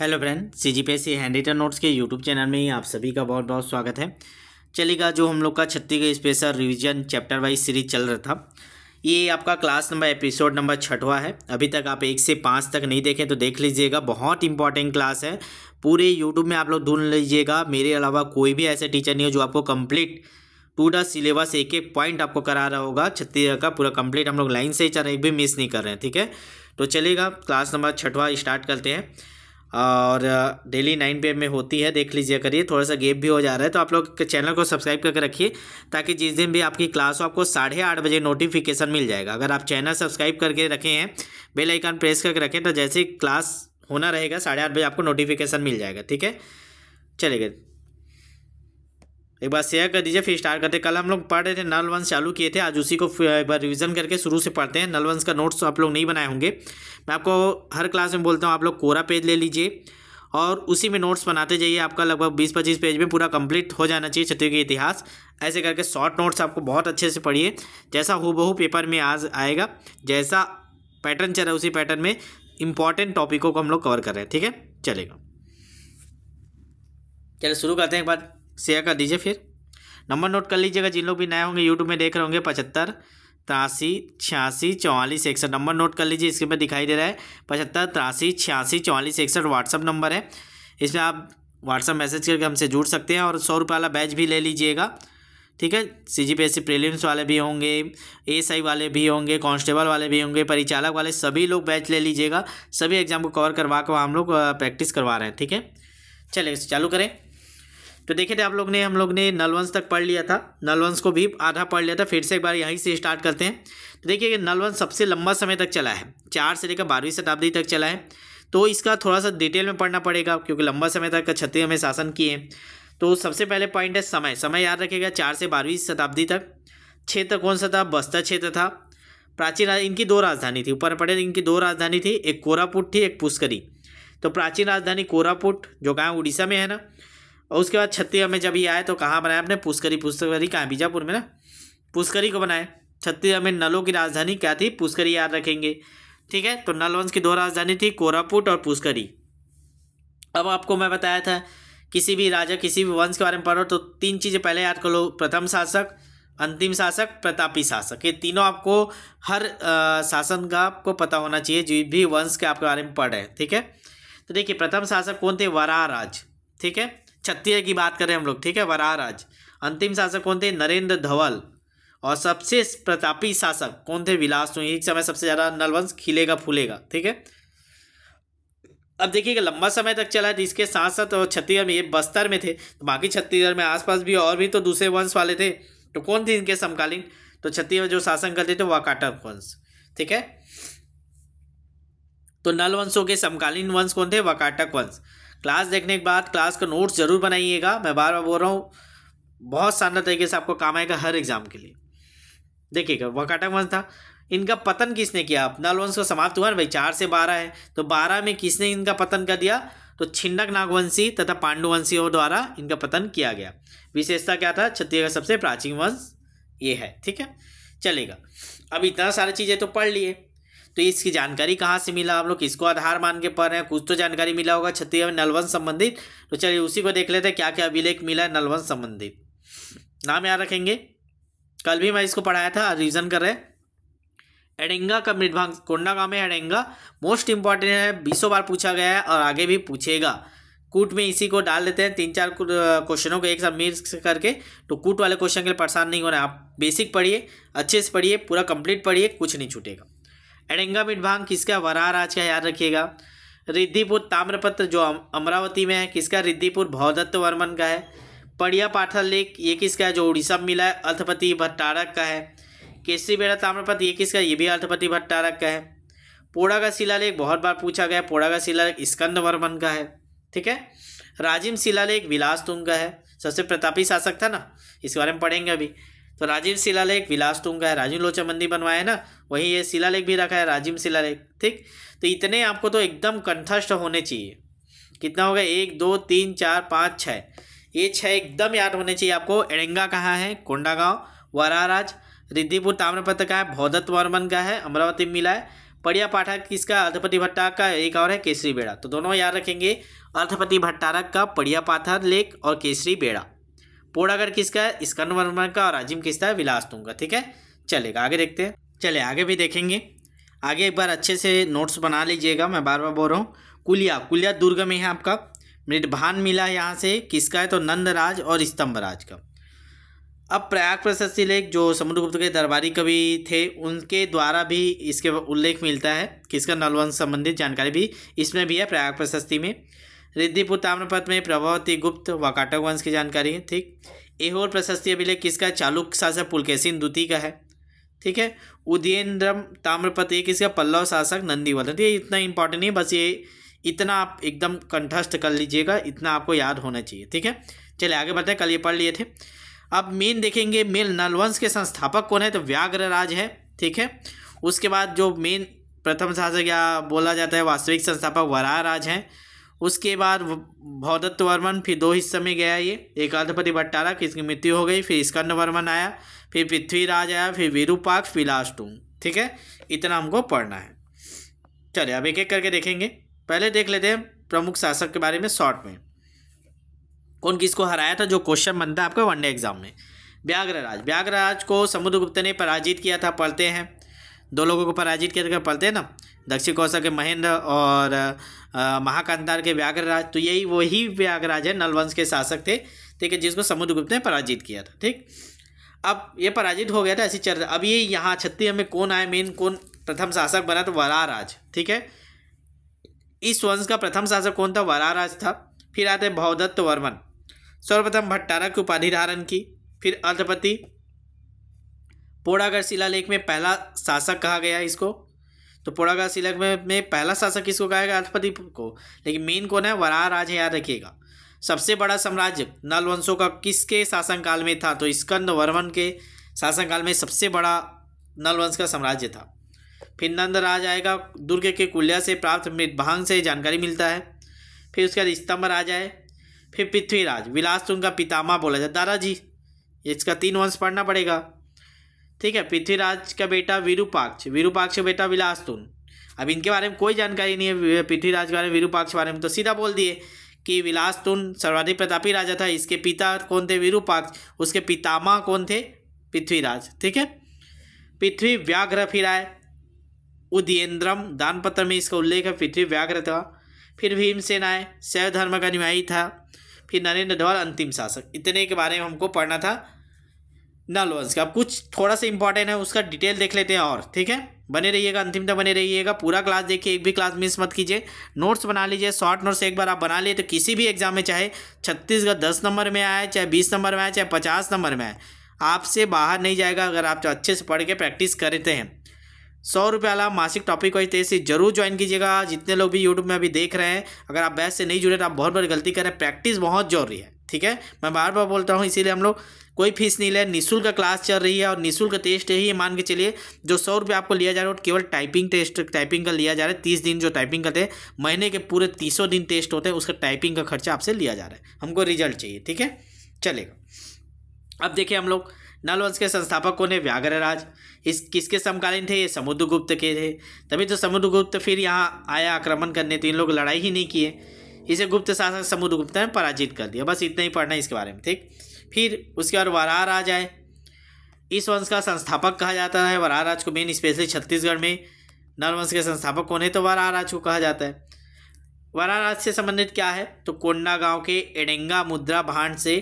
hello friend C G P S C hand notes के YouTube channel में ही आप सभी का बहुत बहुत स्वागत है चलेगा जो हम लोग का Chhattisgarh special revision chapter wise series चल रहा था ये आपका क्लास नंबर एपिसोड नंबर छठवा है अभी तक आप एक से पाँच तक नहीं देखें तो देख लीजिएगा बहुत इंपॉर्टेंट क्लास है पूरे यूट्यूब में आप लोग ढूंढ लीजिएगा मेरे अलावा कोई भी ऐसे टीचर नहीं हो जो आपको कंप्लीट टू द सिलेबस एक एक पॉइंट आपको करा रहा होगा छत्तीसगढ़ का पूरा कम्प्लीट हम लोग लाइन से ही चल रहे एक भी मिस नहीं कर रहे हैं ठीक है तो चलेगा क्लास नंबर छठवा स्टार्ट करते हैं और डेली नाइन पी में होती है देख लीजिए करिए थोड़ा सा गेप भी हो जा रहा है तो आप लोग चैनल को सब्सक्राइब करके रखिए ताकि जिस दिन भी आपकी क्लास हो आपको साढ़े आठ बजे नोटिफिकेशन मिल जाएगा अगर आप चैनल सब्सक्राइब करके रखे हैं बेल आइकन प्रेस करके रखें तो जैसे क्लास होना रहेगा साढ़े आठ बजे आपको नोटिफिकेशन मिल जाएगा ठीक है चलेगा एक बार शेयर कर दीजिए फिर स्टार्ट करते कल हम लोग पढ़ रहे थे नल वंश चालू किए थे आज उसी को एक बार रिवीजन करके शुरू से पढ़ते हैं नल वंश का नोट्स आप लोग नहीं बनाए होंगे मैं आपको हर क्लास में बोलता हूँ आप लोग कोरा पेज ले लीजिए और उसी में नोट्स बनाते जाइए आपका लगभग बीस पच्चीस पेज में पूरा कंप्लीट हो जाना चाहिए छत्तीसगढ़ इतिहास ऐसे करके शॉर्ट नोट्स आपको बहुत अच्छे से पढ़िए जैसा हो बहू पेपर में आज आएगा जैसा पैटर्न चल रहा है उसी पैटर्न में इंपॉर्टेंट टॉपिकों को हम लोग कवर कर रहे हैं ठीक है चलेगा चलिए शुरू करते हैं एक बार शेयर कर दीजिए फिर नंबर नोट कर लीजिएगा जिन लोग भी नए होंगे यूट्यूब में देख रहे होंगे पचहत्तर तिरासी छियासी चौवालीस इकसठ नंबर नोट कर लीजिए इसके पर दिखाई दे रहा है पचहत्तर तिरासी छियासी चौवालीस इकसठ व्हाट्सअप नंबर है इसमें आप व्हाट्सअप मैसेज करके हमसे जुड़ सकते हैं और सौ रुपये वाला बैच भी ले लीजिएगा ठीक है C G P S C prelims वाले भी होंगे एस आई वाले भी होंगे कांस्टेबल वाले भी होंगे परिचालक वाले सभी लोग बैच ले लीजिएगा सभी एग्जाम को कवर करवा कर हम लोग प्रैक्टिस करवा रहे हैं ठीक है चलिए चालू करें तो देखे थे आप लोग ने हम लोग ने नलवंश तक पढ़ लिया था नलवंश को भी आधा पढ़ लिया था फिर से एक बार यहीं से स्टार्ट करते हैं तो देखिए नलवंश सबसे लंबा समय तक चला है चार से लेकर बारहवीं शताब्दी तक चला है तो इसका थोड़ा सा डिटेल में पढ़ना पड़ेगा क्योंकि लंबा समय तक क्षत्रिय हमें शासन किए तो सबसे पहले पॉइंट है समय समय याद रखेगा चार से बारहवीं शताब्दी तक क्षेत्र कौन सा था बस्तर क्षेत्र था प्राचीन इनकी दो राजधानी थी ऊपर पड़े इनकी दो राजधानी थी एक कोरापुट थी एक पुष्करी तो प्राचीन राजधानी कोरापुट जो गाँव उड़ीसा में है ना और उसके बाद छत्तीसगढ़ में जब ये आए तो कहाँ बनाया अपने पुष्करी पुष्करी कहाँ बीजापुर में ना पुष्करी को बनाए छत्तीसगढ़ में नलों की राजधानी क्या थी पुष्करी याद रखेंगे ठीक है तो नलवंश की दो राजधानी थी कोरापुट और पुष्करी अब आपको मैं बताया था किसी भी राजा किसी भी वंश के बारे में पढ़ो तो तीन चीज़ें पहले याद कर लो प्रथम शासक अंतिम शासक प्रतापी शासक ये तीनों आपको हर शासन का आपको पता होना चाहिए जो भी वंश के आपके बारे में पढ़ रहे हैं ठीक है तो देखिए प्रथम शासक कौन थे वराहराज ठीक है क्षत्रिय की बात करें हम लोग ठीक है वराहराज अंतिम शासक कौन थे नरेंद्र धवल और सबसे प्रतापी शासक कौन थे विलास एक समय सबसे ज़्यादा नलवंश खिलेगा फूलेगा ठीक है अब देखिएगा लंबा समय तक चला है तो इसके साथ साथ और छत्तीसगढ़ में ये बस्तर में थे तो बाकी छत्तीसगढ़ में आसपास भी और भी तो दूसरे वंश वाले थे तो कौन थे इनके समकालीन तो छत्तीसगढ़ जो शासन करते थे वाकाटक वंश ठीक है तो नल वंशों के समकालीन वंश कौन थे वकाटक वंश क्लास देखने के बाद क्लास का नोट्स ज़रूर बनाइएगा मैं बार बार बोल रहा हूँ बहुत शानदार तरीके से आपको काम आएगा हर एग्ज़ाम के लिए देखिएगा वकाटक वंश था इनका पतन किसने किया नल वंश का समाप्त हुआ ना भाई चार से बारह है तो बारह में किसने इनका पतन कर दिया तो छिंडक नागवंशी तथा पांडुवंशियों द्वारा इनका पतन किया गया विशेषता क्या था छत्तीसगढ़ सबसे प्राचीन वंश ये है ठीक है चलेगा अब इतना सारी चीज़ें तो पढ़ लिए तो इसकी जानकारी कहाँ से मिला आप लोग किसको आधार मान के पढ़ रहे हैं कुछ तो जानकारी मिला होगा छत्तीसगढ़ में नलवन संबंधित तो चलिए उसी को देख लेते हैं क्या क्या अभिलेख मिला है नलवन संबंधित नाम याद रखेंगे कल भी मैं इसको पढ़ाया था रिविजन कर रहे एडेंगा का मृदभांग कोंडा में एडेंगा मोस्ट इंपॉर्टेंट है बीसों बार पूछा गया है और आगे भी पूछेगा कूट में इसी को डाल देते हैं तीन चार क्वेश्चनों को एक साथ मिक्स करके तो कूट वाले क्वेश्चन के लिए परेशान नहीं होना आप बेसिक पढ़िए अच्छे से पढ़िए पूरा कंप्लीट पढ़िए कुछ नहीं छूटेगा एडंगम भांग किसका वरा आज का याद रखिएगा रिद्धिपुर ताम्रपत्र जो अमरावती में है किसका रिद्धिपुर भौदत्त वर्मन का है पड़िया पाठल लेक ये किसका है जो उड़ीसा में मिला है अर्थपति भट्टारक का है केसरी बेड़ा ताम्रपत ये किसका ये भी अर्थपति भट्टारक का है पोड़ा का शिलालेख बहुत बार पूछा गया पोड़ा का शिलालेख स्कंद वर्मन का है ठीक है राजिम शिलालेख विलास तुंग का है सबसे प्रतापी शासक था ना इसके बारे में पढ़ेंगे अभी तो राजीव शिलालेख विलास टूंग का है राजीव लोचा मंदिर बनवाया है ना वहीं ये शिलालेख भी रखा है राजीव शिलालेख ठीक तो इतने आपको तो एकदम कंठस्थ होने चाहिए कितना होगा एक दो तीन चार पाँच छः ये छः एकदम याद होने चाहिए आपको एड़ेंगा कहाँ है कोंडागांव वराराज रिद्धिपुर ताम्रपत्र का है भौदत्त वर्मन का है अमरावती मिला है पड़िया पाठक किसका अर्थपति भट्टारक का एक और है केसरी बेड़ा तो दोनों याद रखेंगे अर्थपति भट्टारक का पड़िया पाथर लेख और केसरी बेड़ा पोड़ागर किसका है स्कंदवर्मन का और अजिम किसका है विलास तुंग का ठीक है चलेगा आगे देखते हैं चले आगे भी देखेंगे आगे एक बार अच्छे से नोट्स बना लीजिएगा मैं बार बार बोल रहा हूँ कुलिया कुलिया दुर्ग में है आपका मृदभान मिला है यहाँ से किसका है तो नंदराज और स्तंभराज का अब प्रयाग प्रशस्ति लेख जो समुद्रगुप्त के दरबारी कवि थे उनके द्वारा भी इसके उल्लेख मिलता है किसका नलवंश संबंधित जानकारी भी इसमें भी है प्रयाग प्रशस्ति में रिद्धिपुर ताम्रपथ में प्रभावती गुप्त व काटक वंश की जानकारी है ठीक एहोर प्रशस्ति अभिलेख किसका चालुक्य शासक पुलकेसिन द्वितीय का है ठीक है उदयन्द्रम ताम्रपत्र ये किसका पल्लव शासक नंदीवर्धन ये इतना इंपॉर्टेंट नहीं बस ये इतना आप एकदम कंठस्थ कर लीजिएगा इतना आपको याद होना चाहिए ठीक है चलिए आगे बढ़ते हैं कल ये पढ़ लिए थे अब मेन देखेंगे मेल नलवंश के संस्थापक कौन है तो व्याघ्र राज है ठीक है उसके बाद जो मेन प्रथम शासक या बोला जाता है वास्तविक संस्थापक वराह राज हैं उसके बाद भौदत्त वर्मन फिर दो हिस्से में गया ये एकाधिपति भट्टारा किसकी इसकी मृत्यु हो गई फिर स्कंद वर्मन आया फिर पृथ्वीराज आया फिर वीरूपाक्ष फिर लास्टूंग ठीक है इतना हमको पढ़ना है चले अब एक एक करके देखेंगे पहले देख लेते हैं प्रमुख शासक के बारे में शॉर्ट में कौन किसको हराया था जो क्वेश्चन बनता है आपका वनडे एग्जाम में व्याघ्रराज व्याघ्रराज को समुद्रगुप्त ने पराजित किया था पढ़ते हैं दो लोगों को पराजित किया था पढ़ते हैं ना दक्षिण कौशल के महेंद्र और महाकांतार के व्याघ्रराज तो यही वही व्याघ्रराज है नलवंश के शासक थे ठीक है जिसको समुद्रगुप्त ने पराजित किया था ठीक अब ये पराजित हो गया था ऐसी चर्चा अब ये यहाँ छत्तीस में कौन आया मेन कौन प्रथम शासक बना तो वराराज ठीक है इस वंश का प्रथम शासक कौन था वराराज था फिर आते भवदत्त वर्मन सर्वप्रथम भट्टारा की उपाधि धारण की फिर अर्थपति पोड़ागढ़ शिलालेख में पहला शासक कहा गया इसको तो पोड़ागा सिलक में, में पहला शासक किसको कहा गया अर्थपति को लेकिन मेन कौन है वराह राज है याद रखिएगा सबसे बड़ा साम्राज्य नल वंशों का किसके शासनकाल में था तो स्कंद वर्मन के शासनकाल में सबसे बड़ा नल वंश का साम्राज्य था फिर नंद राज आएगा दुर्ग के कुल्या से प्राप्त मृतभांग से जानकारी मिलता है फिर उसके बाद स्तंभ राज आए फिर पृथ्वीराज विलास तो उनका पितामा बोला जाए दादाजी इसका तीन वंश पढ़ना पड़ेगा ठीक है पृथ्वीराज का बेटा विरूपाक्ष विरूपाक्ष का बेटा विलासतुन अब इनके बारे में कोई जानकारी नहीं है पृथ्वीराज के बारे में विरूपाक्ष के बारे में तो सीधा बोल दिए कि विलासतुन सर्वाधिक प्रतापी राजा था इसके पिता कौन थे विरूपाक्ष उसके पितामा कौन थे पृथ्वीराज ठीक है पृथ्वी व्याघ्र फिर आए उदयेंद्रम दानपत्र में इसका उल्लेख है पृथ्वी व्याघ्र था फिर भीमसेन आए शैव धर्म का अनुयायी था फिर नरेंद्र धौल अंतिम शासक इतने के बारे में हमको पढ़ना था ना लोन्स का अब कुछ थोड़ा सा इंपॉर्टेंट है उसका डिटेल देख लेते हैं और ठीक है बने रहिएगा अंतिम तक बने रहिएगा पूरा क्लास देखिए एक भी क्लास मिस मत कीजिए नोट्स बना लीजिए शॉर्ट नोट्स एक बार आप बना लिए तो किसी भी एग्जाम में चाहे छत्तीसगढ़ दस नंबर में आए चाहे बीस नंबर में आए चाहे पचास नंबर में आए आपसे बाहर नहीं जाएगा अगर आप अच्छे से पढ़ के प्रैक्टिस करते हैं सौ रुपये वाला मासिक टॉपिक वाइज से जरूर ज्वाइन कीजिएगा जितने लोग भी यूट्यूब में अभी देख रहे हैं अगर आप बैस से नहीं जुड़े तो आप बहुत बड़ी गलती करें प्रैक्टिस बहुत जरूरी है ठीक है मैं बार बार बोलता हूँ इसीलिए हम लोग कोई फीस नहीं ले निःशुल्क क्लास चल रही है और निःशुल्क टेस्ट है मान के चलिए जो सौ रुपये आपको लिया जा रहा है और केवल टाइपिंग टेस्ट टाइपिंग का लिया जा रहा है तीस दिन जो टाइपिंग करते हैं महीने के पूरे तीसों दिन टेस्ट होते हैं उसका टाइपिंग का खर्चा आपसे लिया जा रहा है हमको रिजल्ट चाहिए ठीक है चलेगा अब देखिए हम लोग नलवंश के संस्थापक कौन है व्याघ्रराज इस किसके समकालीन थे ये समुद्रगुप्त के थे तभी तो समुद्रगुप्त फिर यहाँ आया आक्रमण करने तो इन लोग लड़ाई ही नहीं किए इसे गुप्त शासक समुद्रगुप्त ने पराजित कर दिया बस इतना ही पढ़ना है इसके बारे में ठीक फिर उसके बाद वराह राज आए इस वंश का संस्थापक कहा जाता है वराह राज को मेन स्पेशली छत्तीसगढ़ में नरवंश के संस्थापक कौन है तो वराह राज को कहा जाता है वरार राज से संबंधित क्या है तो कोंडा गांव के एडेंगा मुद्रा भांड से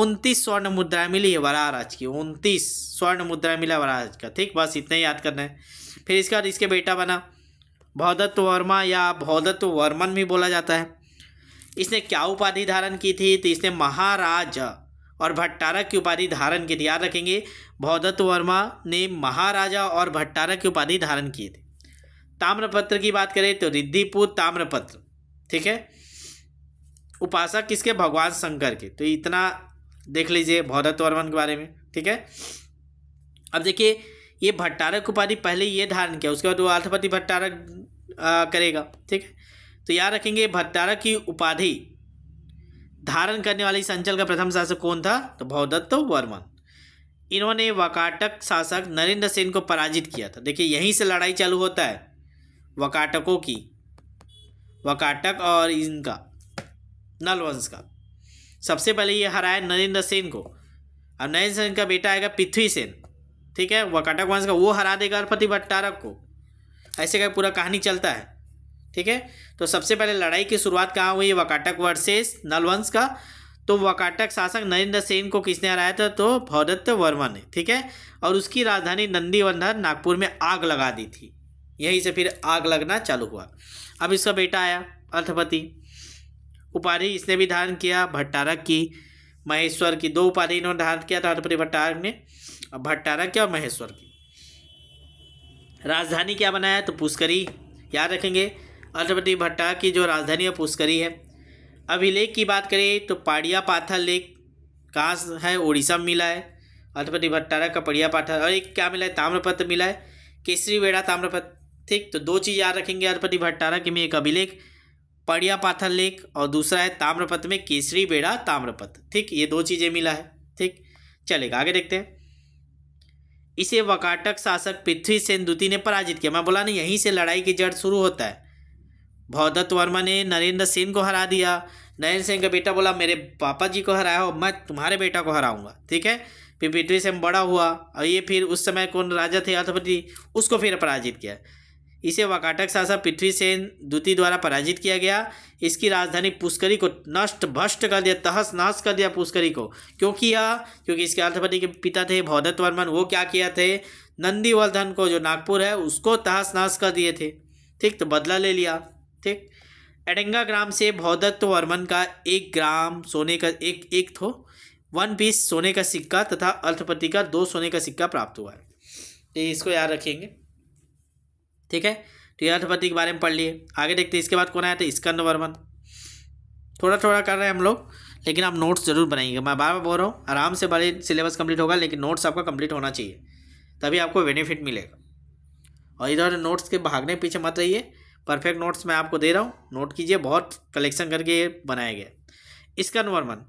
उनतीस स्वर्ण मुद्राएं मिली है वरार राज की उनतीस स्वर्ण मुद्रा मिला वरार राज का ठीक बस इतना ही याद करना है फिर इसके बाद इसके बेटा बना भौदत्त वर्मा या भौदत्त वर्मन भी बोला जाता है इसने क्या उपाधि धारण की थी तो इसने महाराज और भट्टारा की उपाधि धारण के याद रखेंगे भौदत्त वर्मा ने महाराजा और भट्टारा की उपाधि धारण किए थे ताम्रपत्र की बात करें तो रिद्धिपुर ताम्रपत्र ठीक है उपासक किसके भगवान शंकर के तो इतना देख लीजिए भौदत्त वर्मन के बारे में ठीक है अब देखिए ये भट्टारक उपाधि पहले ये धारण किया उसके बाद वो अर्थपति भट्टारक करेगा ठीक है तो याद रखेंगे भट्टारक की उपाधि धारण करने वाले इस अंचल का प्रथम शासक कौन था तो भवदत्त वर्मन इन्होंने वकाटक शासक नरेंद्र सेन को पराजित किया था देखिए यहीं से लड़ाई चालू होता है वकाटकों की वकाटक और इनका नलवंश का सबसे पहले ये हराया नरेंद्र सेन को अब नरेंद्र सेन का बेटा आएगा पृथ्वी सेन ठीक है वकाटक वंश का वो हरा देगा अरपति भट्टारक को ऐसे का पूरा कहानी चलता है ठीक है तो सबसे पहले लड़ाई की शुरुआत कहाँ हुई वकाटक वर्सेस नलवंश का तो वकाटक शासक नरेंद्र सेन को किसने हराया था तो भौदत्त वर्मा ने ठीक है और उसकी राजधानी नंदीवंधर नागपुर में आग लगा दी थी यहीं से फिर आग लगना चालू हुआ अब इसका बेटा आया अर्थपति उपाधि इसने भी धारण किया भट्टारक की महेश्वर की दो उपाधि इन्होंने धारण किया था अर्थपति भट्टारक ने भट्टारक की और महेश्वर की राजधानी क्या बनाया तो पुष्करी याद रखेंगे अष्टपति भट्टा की जो राजधानी है पुष्करी है अभिलेख की बात करें तो पाड़िया पाथर लेक कहाँ है उड़ीसा में मिला है अष्टपति भट्टारा का पड़िया पाथर और एक क्या मिला है ताम्रपत्र मिला है केसरी वेड़ा ताम्रपत्र ठीक तो दो चीज़ याद रखेंगे अष्टपति भट्टारा के में एक अभिलेख पड़िया पाथर लेख और दूसरा है ताम्रपत्र में केसरी बेड़ा ताम्रपत्र ठीक ये दो चीज़ें मिला है ठीक चलेगा आगे देखते हैं इसे वकाटक शासक पृथ्वी सेन द्वितीय ने पराजित किया मैं बोला ना यहीं से लड़ाई की जड़ शुरू होता है भवदत्त वर्मा ने नरेंद्र सेन को हरा दिया नरेंद्र सेन का बेटा बोला मेरे पापा जी को हराया हो मैं तुम्हारे बेटा को हराऊंगा ठीक है फिर पृथ्वी सेन बड़ा हुआ और ये फिर उस समय कौन राजा थे अर्थपति उसको फिर पराजित किया इसे वकाटक शासक पृथ्वी सेन द्वितीय द्वारा पराजित किया गया इसकी राजधानी पुष्करी को नष्ट भ्रष्ट कर दिया तहस नहस कर दिया पुष्करी को क्यों किया क्योंकि इसके अर्थपति के पिता थे भौदत्त वर्मन वो क्या किया थे नंदीवर्धन को जो नागपुर है उसको तहस नहस कर दिए थे ठीक तो बदला ले लिया ठीक एडेंगा ग्राम से बौद्धत्व वर्मन का एक ग्राम सोने का एक एक थो वन पीस सोने का सिक्का तथा अर्थपति का दो सोने का सिक्का प्राप्त हुआ है तो इसको याद रखेंगे ठीक है तो ये अर्थपति के बारे में पढ़ लिए आगे देखते हैं इसके बाद कौन आया था स्कंद वर्मन थोड़ा थोड़ा कर रहे हैं हम लोग लेकिन आप नोट्स ज़रूर बनाएंगे मैं बार बार बोल रहा हूँ आराम से बड़े सिलेबस कम्प्लीट होगा लेकिन नोट्स आपका कम्प्लीट होना चाहिए तभी आपको बेनिफिट मिलेगा और इधर नोट्स के भागने पीछे मत रहिए परफेक्ट नोट्स मैं आपको दे रहा हूँ नोट कीजिए बहुत कलेक्शन करके ये बनाया गया इसका नंबर वन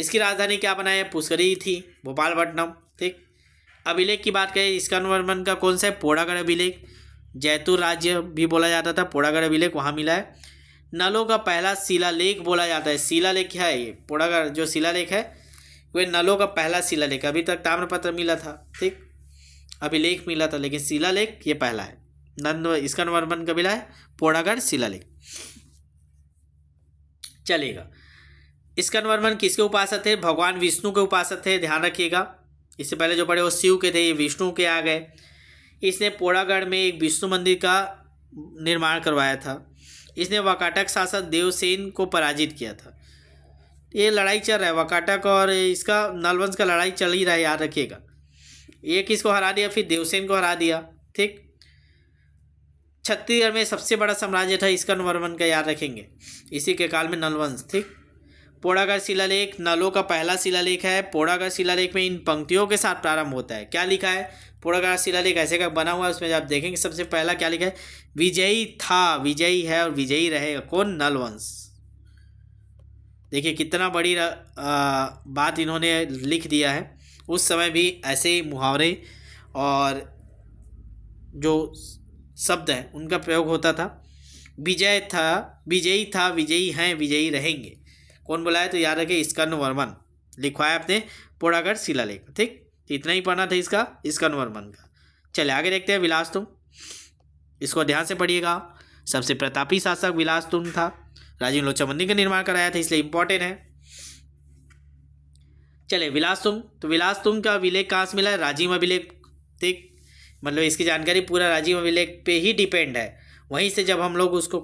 इसकी राजधानी क्या बनाया पुष्करी थी भोपालपट्टनम ठीक अभिलेख की बात करें इसका नंबर वन का कौन सा है पोड़ागढ़ अभिलेख जयतुर राज्य भी बोला जाता था पोड़ागढ़ अभिलेख वहाँ मिला है नलों का पहला शिलालेख बोला जाता है शिलालेख है ये पोड़ागढ़ जो शिलालेख है वह नलों का पहला शिलालेख अभी तक ताम्रपत्र मिला था ठीक अभिलेख मिला था लेकिन शिलालेख ये पहला है नंद इसका वर्मन कबीला है पोड़ागढ़ शिलालेख चलेगा इसका वर्मन किसके उपासक थे भगवान विष्णु के उपासक थे ध्यान रखिएगा इससे पहले जो बड़े वो शिव के थे ये विष्णु के आ गए इसने पोड़ागढ़ में एक विष्णु मंदिर का निर्माण करवाया था इसने वाकाटक शासक देवसेन को पराजित किया था ये लड़ाई चल रहा है वाकाटक और इसका नलवंश का लड़ाई चल ही रहा है याद रखिएगा ये किसको हरा दिया फिर देवसेन को हरा दिया ठीक छत्तीसगढ़ में सबसे बड़ा साम्राज्य था इसका नंबर वन का याद रखेंगे इसी के काल में नलवंश ठीक पोड़ागढ़ शिलालेख नलों का पहला शिलालेख है पोड़ागढ़ शिलालेख में इन पंक्तियों के साथ प्रारंभ होता है क्या लिखा है पोड़ागढ़ शिलालेख ऐसे का बना हुआ है उसमें आप देखेंगे सबसे पहला क्या लिखा है विजयी था विजयी है और विजयी रहेगा कौन नलवंश देखिए कितना बड़ी आ, बात इन्होंने लिख दिया है उस समय भी ऐसे मुहावरे और जो शब्द है उनका प्रयोग होता था विजय था विजयी था विजयी हैं विजयी रहेंगे कौन बोला है तो याद रखे स्कर्ण वर्मन लिखवाया आपने पोड़ागढ़ शिलालेख ठीक तो इतना ही पढ़ना था इसका स्कर्ण वर्मन का चले आगे देखते हैं विलास तुम इसको ध्यान से पढ़िएगा सबसे प्रतापी शासक विलास तुम था राजीव लोचा मंदिर का निर्माण कराया था इसलिए इंपॉर्टेंट है चले विलास तुम तो विलास तुम का अभिलेख कहाँ से मिला है राजीव अभिलेख ठीक मतलब इसकी जानकारी पूरा राजीव अभिलेख पे ही डिपेंड है वहीं से जब हम लोग उसको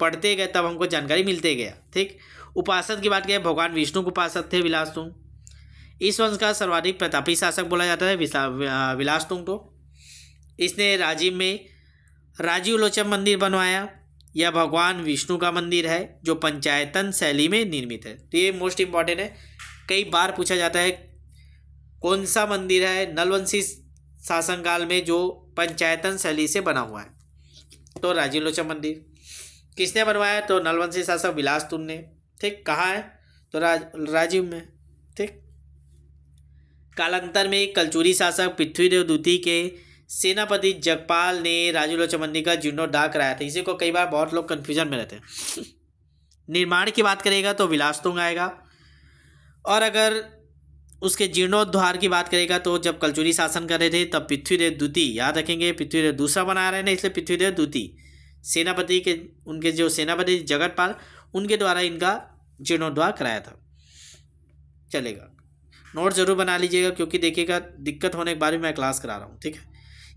पढ़ते गए तब हमको जानकारी मिलते गया ठीक उपासक की बात करें भगवान विष्णु के उपासक थे विलासतुंग इस वंश का सर्वाधिक प्रतापी शासक बोला जाता है विलासतुंग को इसने राजीव में राजीव लोचन मंदिर बनवाया यह भगवान विष्णु का मंदिर है जो पंचायतन शैली में निर्मित है तो ये मोस्ट इम्पॉर्टेंट है कई बार पूछा जाता है कौन सा मंदिर है नलवंशी शासनकाल में जो पंचायतन शैली से बना हुआ है तो राजीव लोचन मंदिर किसने बनवाया तो नलवंशी शासक विलास तुन ने ठीक कहाँ है तो राज राजीव में ठीक कालांतर में कलचूरी शासक पृथ्वीदेव द्वितीय के सेनापति जगपाल ने राजीव लोचन मंदिर का जीर्णोद्धार कराया था इसी को कई बार बहुत लोग कन्फ्यूजन में रहते हैं निर्माण की बात करेगा तो विलास तुंग आएगा और अगर उसके जीर्णोद्वार की बात करेगा तो जब कलचुरी शासन कर रहे थे तब पृथ्वीदेव द्वितीय याद रखेंगे पृथ्वीदेव दूसरा बना रहे हैं इसलिए पृथ्वीदेव द्वितीय सेनापति के उनके जो सेनापति जगतपाल उनके द्वारा इनका जीर्णोद्वार कराया था चलेगा नोट ज़रूर बना लीजिएगा क्योंकि देखिएगा दिक्कत होने के बाद भी मैं क्लास करा रहा हूँ ठीक है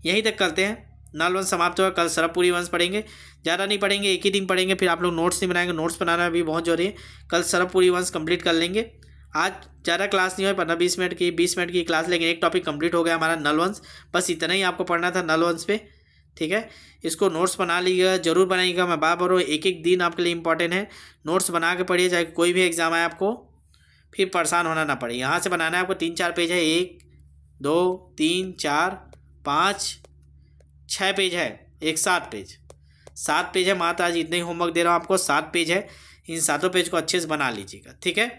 यहीं तक करते हैं नल वंश समाप्त होगा कल सरबपुरी वंश पढ़ेंगे ज़्यादा नहीं पढ़ेंगे एक ही दिन पढ़ेंगे फिर आप लोग नोट्स नहीं बनाएंगे नोट्स बनाना भी बहुत जरूरी है कल सरबपुरी वंश कंप्लीट कर लेंगे आज ज़्यादा क्लास नहीं हुई पंद्रह बीस मिनट की बीस मिनट की क्लास लेकिन एक टॉपिक कंप्लीट हो गया हमारा नलवंश बस इतना ही आपको पढ़ना था नल वंश पे ठीक है इसको नोट्स बना लीजिएगा जरूर बनाइएगा मैं बार हूँ एक एक दिन आपके लिए इंपॉर्टेंट है नोट्स बना के पढ़िए चाहे कोई भी एग्ज़ाम आए आपको फिर परेशान होना ना पड़े यहाँ से बनाना है आपको तीन चार पेज है एक दो तीन चार पाँच छः पेज है एक सात पेज सात पेज है माता आज इतने ही होमवर्क दे रहा हूँ आपको सात पेज है इन सातों पेज को अच्छे से बना लीजिएगा ठीक है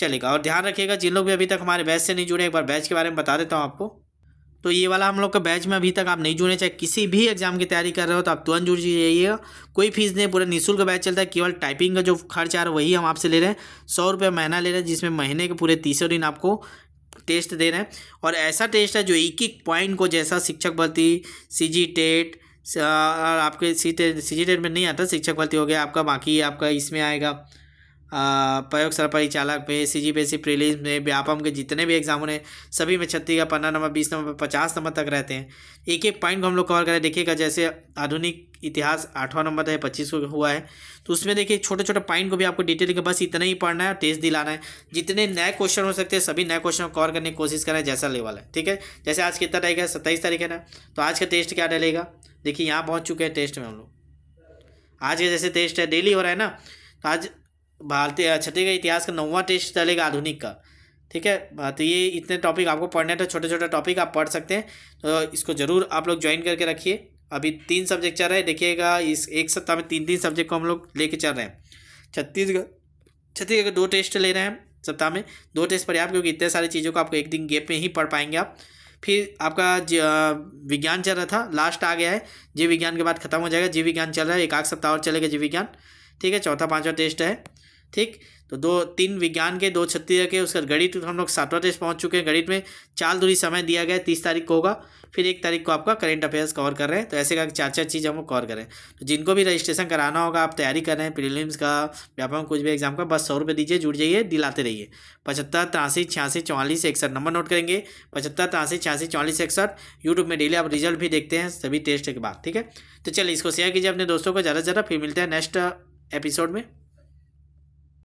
चलेगा और ध्यान रखिएगा जिन लोग भी अभी तक हमारे बैच से नहीं जुड़े एक बार बैच के बारे में बता देता हूँ आपको तो ये वाला हम लोग का बैच में अभी तक आप नहीं जुड़े चाहे किसी भी एग्जाम की तैयारी कर रहे हो तो आप तुरंत जुड़ जाइएगा कोई फीस नहीं पूरा निःशुल्क बैच चलता है केवल टाइपिंग का जो खर्च आ रहा है वही हम आपसे ले रहे हैं सौ रुपये महीना ले रहे हैं जिसमें महीने के पूरे तीसरे दिन आपको टेस्ट दे रहे हैं और ऐसा टेस्ट है जो एक एक पॉइंट को जैसा शिक्षक भर्ती सी जी टेट आपके सी टेट सी जी टेट में नहीं आता शिक्षक भर्ती हो गया आपका बाकी आपका इसमें आएगा प्रयोगशाला परिचालक पे सी जी सी प्रिलिम्स में व्यापम के जितने भी एग्जाम होने सभी में छत्तीसगढ़ पंद्रह नंबर बीस नंबर पचास नंबर तक रहते हैं एक एक पॉइंट को हम लोग कवर करें देखिएगा जैसे आधुनिक इतिहास आठवां नंबर है पच्चीस को हुआ है तो उसमें देखिए छोटे छोटे पॉइंट को भी आपको डिटेल के बस इतना ही पढ़ना है टेस्ट दिलाना है जितने नए क्वेश्चन हो सकते हैं सभी नए क्वेश्चन कवर करने की कोशिश करें जैसा लेवल है ठीक है जैसे आज कितना तारीख है सत्ताईस तारीख है ना तो आज का टेस्ट क्या डलेगा देखिए यहाँ पहुँच चुके हैं टेस्ट में हम लोग आज का जैसे टेस्ट है डेली हो रहा है ना तो आज भारतीय छत्तीसगढ़ का इतिहास का नौवा टेस्ट चलेगा आधुनिक का ठीक है हाँ, तो ये इतने टॉपिक आपको पढ़ने तो छोटे छोटे टॉपिक आप पढ़ सकते हैं तो इसको ज़रूर आप लोग ज्वाइन करके रखिए अभी तीन सब्जेक्ट चल रहे हैं देखिएगा इस एक सप्ताह में तीन तीन सब्जेक्ट को हम लोग लेके चल रहे हैं छत्तीसगढ़ छत्तीसगढ़ के दो टेस्ट ले रहे हैं सप्ताह में दो टेस्ट पर्याप्त क्योंकि इतने सारी चीज़ों को आपको एक दिन गेप में ही पढ़ पाएंगे आप फिर आपका विज्ञान चल रहा था लास्ट आ गया है जीव विज्ञान के बाद खत्म हो जाएगा जीव विज्ञान चल रहा है एक आध सप्ताह और चलेगा जीव विज्ञान ठीक है चौथा पाँचवा टेस्ट है ठीक तो दो तीन विज्ञान के दो छत्तीसगढ़ के उसका गणित हम लोग सातवां टेस्ट पहुंच चुके हैं गणित में चार दूरी समय दिया गया तीस तारीख को होगा फिर एक तारीख को आपका करेंट अफेयर्स कवर कर रहे हैं तो ऐसे का चार चार चीज़ हम लोग कवर करें तो जिनको भी रजिस्ट्रेशन कराना होगा आप तैयारी कर रहे हैं प्रीलिम्स का व्यापम कुछ भी एग्जाम का बस सौ रुपये दीजिए जुड़ जाइए दिलाते रहिए पचहत्तर तिरासी छियासी चौवालीस इकसठ नंबर नोट करेंगे पचहत्तर तिरासी छियासी चौवालीस इकसठ यूट्यूब में डेली आप रिजल्ट भी देखते हैं सभी टेस्ट के बाद ठीक है तो चलिए इसको शेयर कीजिए अपने दोस्तों को ज़्यादा से ज़्यादा फिर मिलते हैं नेक्स्ट एपिसोड में